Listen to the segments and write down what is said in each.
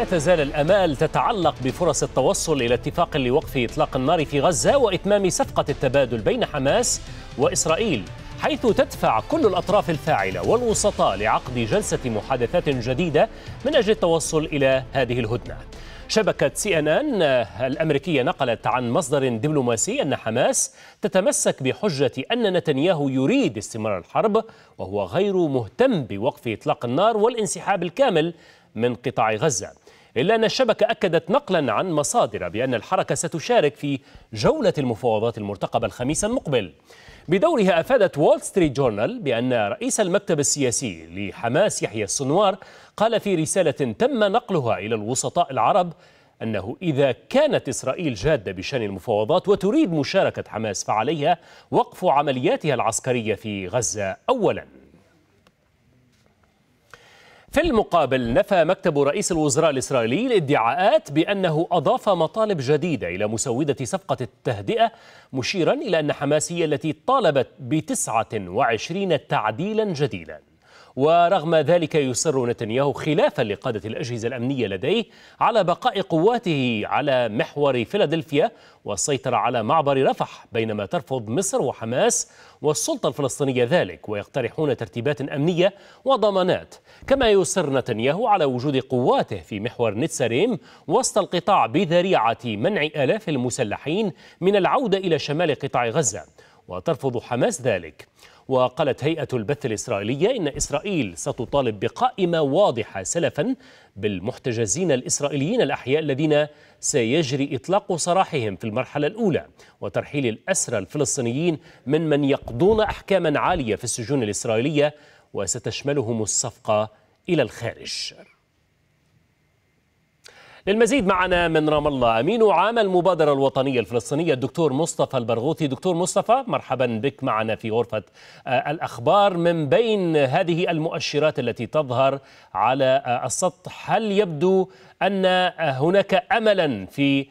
لا تزال الامال تتعلق بفرص التوصل الى اتفاق لوقف اطلاق النار في غزه واتمام صفقه التبادل بين حماس واسرائيل حيث تدفع كل الاطراف الفاعله والوسطاء لعقد جلسه محادثات جديده من اجل التوصل الى هذه الهدنه. شبكة سي ان ان الامريكية نقلت عن مصدر دبلوماسي ان حماس تتمسك بحجة ان نتنياهو يريد استمرار الحرب وهو غير مهتم بوقف اطلاق النار والانسحاب الكامل من قطاع غزة إلا أن الشبكة أكدت نقلا عن مصادر بأن الحركة ستشارك في جولة المفاوضات المرتقبة الخميس المقبل بدورها أفادت وول ستريت جورنال بأن رئيس المكتب السياسي لحماس يحيى السنوار قال في رسالة تم نقلها إلى الوسطاء العرب أنه إذا كانت إسرائيل جادة بشأن المفاوضات وتريد مشاركة حماس فعليها وقف عملياتها العسكرية في غزة أولاً في المقابل نفى مكتب رئيس الوزراء الإسرائيلي الادعاءات بأنه أضاف مطالب جديدة إلى مسودة صفقة التهدئة مشيرا إلى أن حماس هي التي طالبت بتسعة وعشرين تعديلا جديدا ورغم ذلك يصر نتنياهو خلافا لقادة الأجهزة الأمنية لديه على بقاء قواته على محور فيلادلفيا والسيطرة على معبر رفح بينما ترفض مصر وحماس والسلطة الفلسطينية ذلك ويقترحون ترتيبات أمنية وضمانات كما يصر نتنياهو على وجود قواته في محور نتساريم وسط القطاع بذريعة منع آلاف المسلحين من العودة إلى شمال قطاع غزة وترفض حماس ذلك وقالت هيئة البث الإسرائيلية إن إسرائيل ستطالب بقائمة واضحة سلفا بالمحتجزين الإسرائيليين الأحياء الذين سيجري إطلاق سراحهم في المرحلة الأولى وترحيل الأسرى الفلسطينيين من من يقضون أحكاما عالية في السجون الإسرائيلية وستشملهم الصفقة إلى الخارج للمزيد معنا من رام الله أمين عام المبادرة الوطنية الفلسطينية الدكتور مصطفى البرغوثي دكتور مصطفى مرحبا بك معنا في غرفة آه، الأخبار من بين هذه المؤشرات التي تظهر على آه، السطح هل يبدو أن آه، هناك أملا في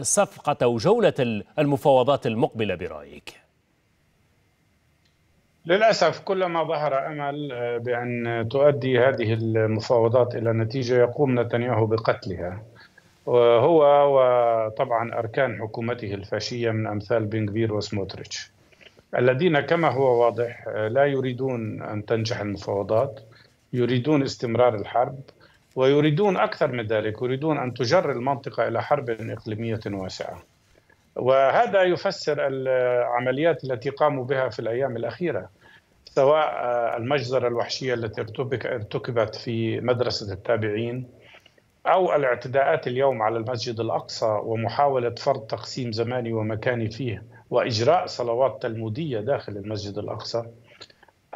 صفقة أو جولة المفاوضات المقبلة برأيك؟ للأسف كلما ظهر أمل آه، بأن تؤدي هذه المفاوضات إلى نتيجة يقوم نتنياهو بقتلها هو وطبعا أركان حكومته الفاشية من أمثال بنغفير وسموتريتش الذين كما هو واضح آه، لا يريدون أن تنجح المفاوضات يريدون استمرار الحرب ويريدون أكثر من ذلك يريدون أن تجر المنطقة إلى حرب إقليمية واسعة وهذا يفسر العمليات التي قاموا بها في الايام الاخيره سواء المجزره الوحشيه التي ارتكبت في مدرسه التابعين او الاعتداءات اليوم على المسجد الاقصى ومحاوله فرض تقسيم زماني ومكاني فيه واجراء صلوات تلموديه داخل المسجد الاقصى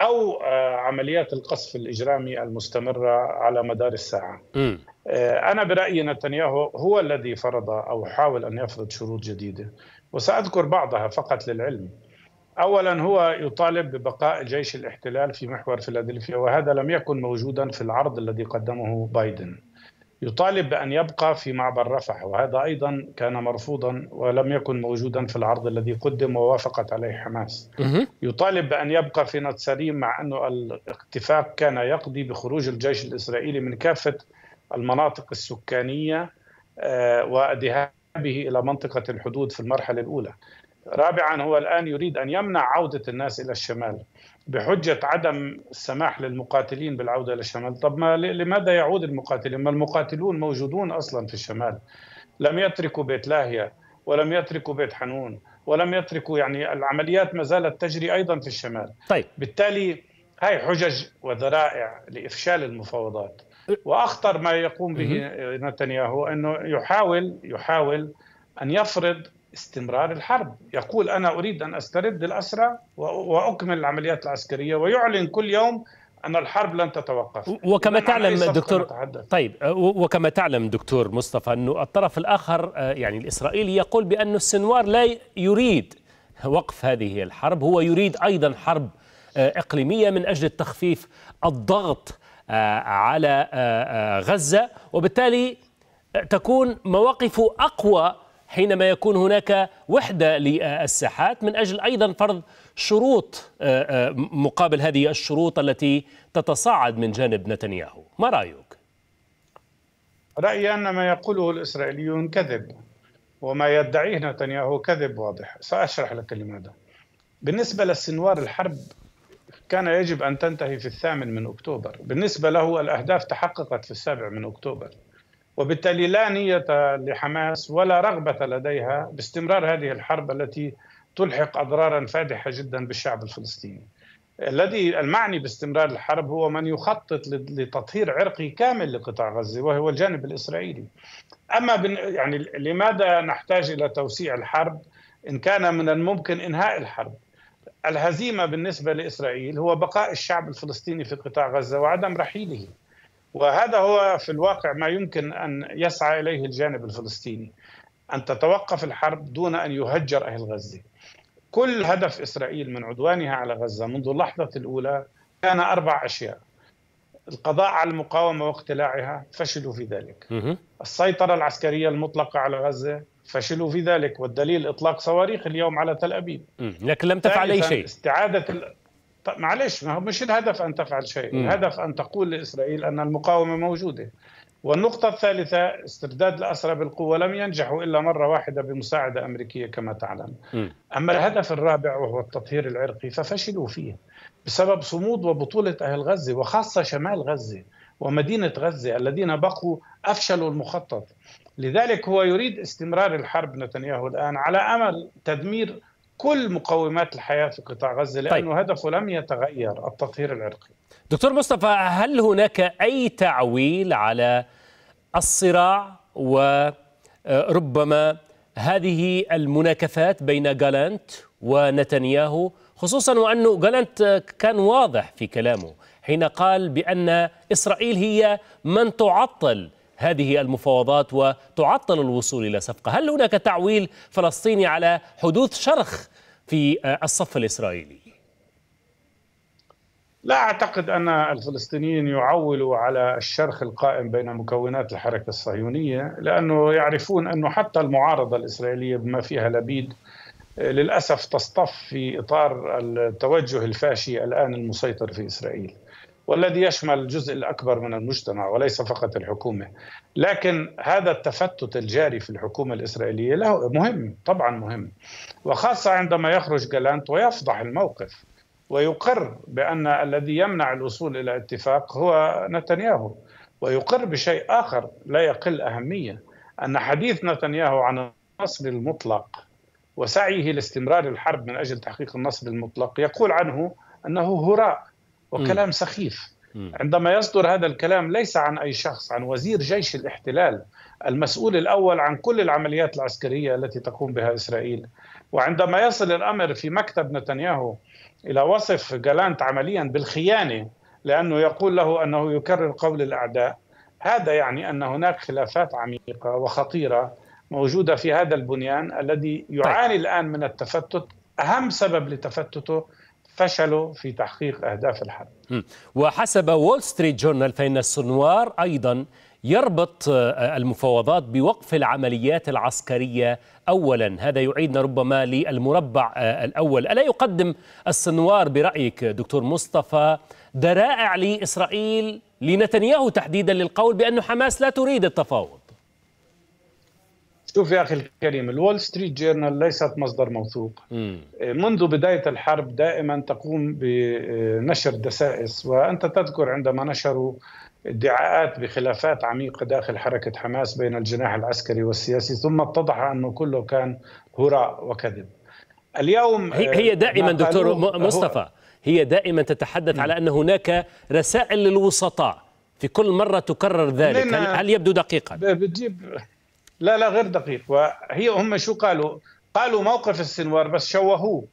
او آه، عمليات القصف الاجرامي المستمره على مدار الساعه. م. آه، انا برايي نتنياهو هو الذي فرض او حاول ان يفرض شروط جديده وساذكر بعضها فقط للعلم. اولا هو يطالب ببقاء جيش الاحتلال في محور فيلادلفيا وهذا لم يكن موجودا في العرض الذي قدمه بايدن. يطالب بأن يبقى في معبر رفح وهذا أيضا كان مرفوضا ولم يكن موجودا في العرض الذي قدم ووافقت عليه حماس يطالب بأن يبقى في نتساريم مع أن الاتفاق كان يقضي بخروج الجيش الإسرائيلي من كافة المناطق السكانية آه، وذهابه إلى منطقة الحدود في المرحلة الأولى رابعا هو الآن يريد أن يمنع عودة الناس إلى الشمال بحجة عدم السماح للمقاتلين بالعودة إلى الشمال طب ما لماذا يعود المقاتلين؟ ما المقاتلون موجودون أصلا في الشمال لم يتركوا بيت لاهيا ولم يتركوا بيت حنون ولم يتركوا يعني العمليات ما زالت تجري أيضا في الشمال طيب. بالتالي هاي حجج وذرائع لإفشال المفاوضات وأخطر ما يقوم به نتنياهو أنه يحاول يحاول أن يفرض استمرار الحرب يقول أنا أريد أن أسترد الأسرى وأكمل العمليات العسكرية ويعلن كل يوم أن الحرب لن تتوقف وكما تعلم دكتور طيب أه، وكما تعلم دكتور مصطفى أنه الطرف الآخر أه، يعني الإسرائيلي يقول بأن السنوار لا يريد وقف هذه الحرب هو يريد أيضا حرب أه، إقليمية من أجل تخفيف الضغط على غزة وبالتالي تكون مواقفه أقوى حينما يكون هناك وحدة للساحات من أجل أيضا فرض شروط آه، آه، مقابل هذه الشروط التي تتصاعد من جانب نتنياهو ما رأيك؟ رأيي أن ما يقوله الإسرائيليون كذب وما يدعيه نتنياهو كذب واضح سأشرح لك لماذا بالنسبة للسنوار الحرب كان يجب أن تنتهي في الثامن من أكتوبر بالنسبة له الأهداف تحققت في السابع من أكتوبر وبالتالي لا نية لحماس ولا رغبة لديها باستمرار هذه الحرب التي تلحق أضرارا فادحة جدا بالشعب الفلسطيني الذي المعني باستمرار الحرب هو من يخطط لتطهير عرقي كامل لقطاع غزه وهو الجانب الاسرائيلي. اما يعني لماذا نحتاج الى توسيع الحرب ان كان من الممكن انهاء الحرب؟ الهزيمه بالنسبه لاسرائيل هو بقاء الشعب الفلسطيني في قطاع غزه وعدم رحيله. وهذا هو في الواقع ما يمكن أن يسعى إليه الجانب الفلسطيني أن تتوقف الحرب دون أن يهجر أهل غزة كل هدف إسرائيل من عدوانها على غزة منذ اللحظة الأولى كان أربع أشياء القضاء على المقاومة واقتلاعها فشلوا في ذلك السيطرة العسكرية المطلقة على غزة فشلوا في ذلك والدليل إطلاق صواريخ اليوم على تل أبيب لكن لم تفعل أي شيء استعادة طيب معلش ما هو مش الهدف ان تفعل شيء، م. الهدف ان تقول لاسرائيل ان المقاومه موجوده. والنقطة الثالثة استرداد الأسرى بالقوة لم ينجحوا إلا مرة واحدة بمساعدة أمريكية كما تعلم أما الهدف الرابع وهو التطهير العرقي ففشلوا فيه بسبب صمود وبطولة أهل غزة وخاصة شمال غزة ومدينة غزة الذين بقوا أفشلوا المخطط لذلك هو يريد استمرار الحرب نتنياهو الآن على أمل تدمير كل مقومات الحياه في قطاع غزه لانه طيب. هدفه لم يتغير التطهير العرقي. دكتور مصطفى هل هناك اي تعويل على الصراع وربما آه، هذه المناكفات بين جالانت ونتنياهو خصوصا وانه جالانت كان واضح في كلامه حين قال بان اسرائيل هي من تعطل هذه المفاوضات وتعطل الوصول إلى صفقة هل هناك تعويل فلسطيني على حدوث شرخ في الصف الإسرائيلي؟ لا أعتقد أن الفلسطينيين يعولوا على الشرخ القائم بين مكونات الحركة الصهيونية لأنه يعرفون أنه حتى المعارضة الإسرائيلية بما فيها لبيد للأسف تصطف في إطار التوجه الفاشي الآن المسيطر في إسرائيل والذي يشمل الجزء الأكبر من المجتمع وليس فقط الحكومة لكن هذا التفتت الجاري في الحكومة الإسرائيلية له مهم طبعا مهم وخاصة عندما يخرج جالانت ويفضح الموقف ويقر بأن الذي يمنع الوصول إلى اتفاق هو نتنياهو ويقر بشيء آخر لا يقل أهمية أن حديث نتنياهو عن النصر المطلق وسعيه لاستمرار الحرب من أجل تحقيق النصر المطلق يقول عنه أنه هراء وكلام سخيف عندما يصدر هذا الكلام ليس عن اي شخص عن وزير جيش الاحتلال المسؤول الاول عن كل العمليات العسكريه التي تقوم بها اسرائيل وعندما يصل الامر في مكتب نتنياهو الى وصف جالانت عمليا بالخيانه لانه يقول له انه يكرر قول الاعداء هذا يعني ان هناك خلافات عميقه وخطيره موجوده في هذا البنيان الذي طيب. يعاني الان من التفتت اهم سبب لتفتته فشلوا في تحقيق أهداف الحرب وحسب وول ستريت جورنال فإن السنوار أيضا يربط آه، المفاوضات بوقف العمليات العسكرية أولا هذا يعيدنا ربما للمربع آه، الأول ألا يقدم السنوار برأيك دكتور مصطفى ذرائع لإسرائيل لنتنياهو تحديدا للقول بأن حماس لا تريد التفاوض شوف يا اخي الكريم الول ستريت جورنال ليست مصدر موثوق آه، منذ بدايه الحرب دائما تقوم بنشر دسائس وانت تذكر عندما نشروا ادعاءات بخلافات عميقه داخل حركه حماس بين الجناح العسكري والسياسي ثم اتضح انه كله كان هراء وكذب اليوم هي, آه، دائما دكتور مصطفى هي دائما تتحدث على ان هناك رسائل للوسطاء في كل مره تكرر ذلك هل يبدو دقيقا بتجيب لا لا غير دقيق وهي هم شو قالوا قالوا موقف السنوار بس شوهوه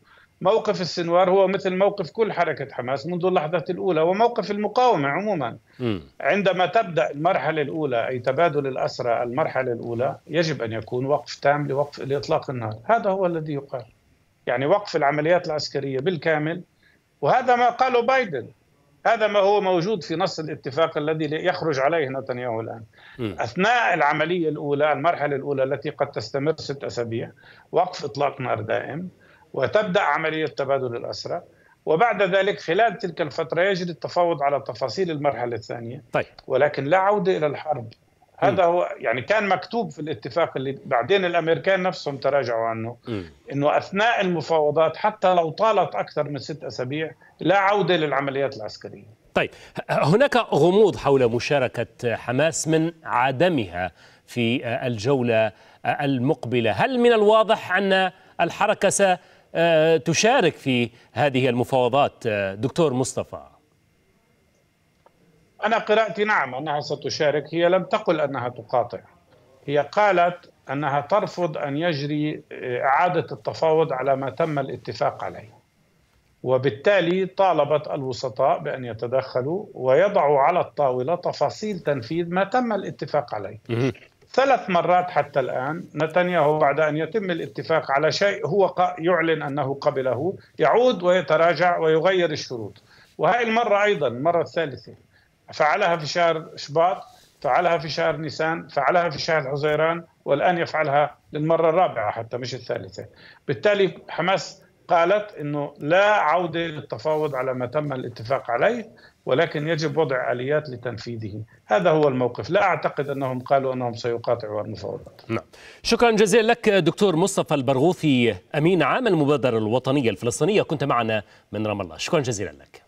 موقف السنوار هو مثل موقف كل حركة حماس منذ اللحظة الأولى وموقف المقاومة عموما م. عندما تبدأ المرحلة الأولى أي تبادل الأسرى المرحلة الأولى يجب أن يكون وقف تام لوقف لإطلاق النار هذا هو الذي يقال يعني وقف العمليات العسكرية بالكامل وهذا ما قاله بايدن هذا ما هو موجود في نص الاتفاق الذي يخرج عليه نتنياهو الان م. اثناء العمليه الاولى المرحله الاولى التي قد تستمر ست اسابيع وقف اطلاق نار دائم وتبدا عمليه تبادل الاسرى وبعد ذلك خلال تلك الفتره يجري التفاوض على تفاصيل المرحله الثانيه طيب. ولكن لا عوده الى الحرب هذا هو يعني كان مكتوب في الاتفاق اللي بعدين الامريكان نفسهم تراجعوا عنه م. انه اثناء المفاوضات حتى لو طالت اكثر من ست اسابيع لا عوده للعمليات العسكريه. طيب هناك غموض حول مشاركه حماس من عدمها في الجوله المقبله، هل من الواضح ان الحركه ستشارك في هذه المفاوضات دكتور مصطفى؟ أنا قراءتي نعم أنها ستشارك هي لم تقل أنها تقاطع هي قالت أنها ترفض أن يجري آه، إعادة التفاوض على ما تم الاتفاق عليه وبالتالي طالبت الوسطاء بأن يتدخلوا ويضعوا على الطاولة تفاصيل تنفيذ ما تم الاتفاق عليه ثلاث مرات حتى الآن نتنياهو بعد أن يتم الاتفاق على شيء هو يعلن أنه قبله يعود ويتراجع ويغير الشروط وهذه المرة أيضا المرة الثالثة فعلها في شهر شباط فعلها في شهر نيسان فعلها في شهر حزيران والآن يفعلها للمرة الرابعة حتى مش الثالثة بالتالي حماس قالت أنه لا عودة للتفاوض على ما تم الاتفاق عليه ولكن يجب وضع آليات لتنفيذه هذا هو الموقف لا أعتقد أنهم قالوا أنهم سيقاطعوا المفاوضات نعم. شكرا جزيلا لك دكتور مصطفى البرغوثي أمين عام المبادرة الوطنية الفلسطينية كنت معنا من رام الله شكرا جزيلا لك